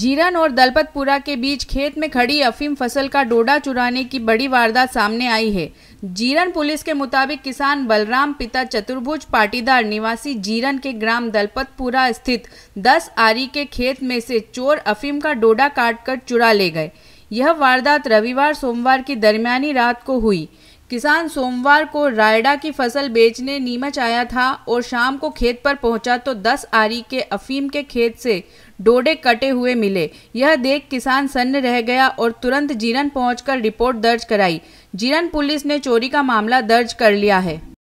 जीरन और दलपतपुरा के बीच खेत में खड़ी अफीम फसल का डोडा चुराने की बड़ी वारदात सामने आई है जीरन पुलिस के मुताबिक किसान बलराम पिता चतुर्भुज पाटीदार निवासी जीरन के ग्राम दलपतपुरा स्थित 10 आरी के खेत में से चोर अफीम का डोडा काटकर चुरा ले गए यह वारदात रविवार सोमवार की दरमियानी रात को हुई किसान सोमवार को रायडा की फसल बेचने नीमच आया था और शाम को खेत पर पहुंचा तो 10 आरी के अफीम के खेत से डोडे कटे हुए मिले यह देख किसान सन्न रह गया और तुरंत जीरन पहुंचकर रिपोर्ट दर्ज कराई जीरन पुलिस ने चोरी का मामला दर्ज कर लिया है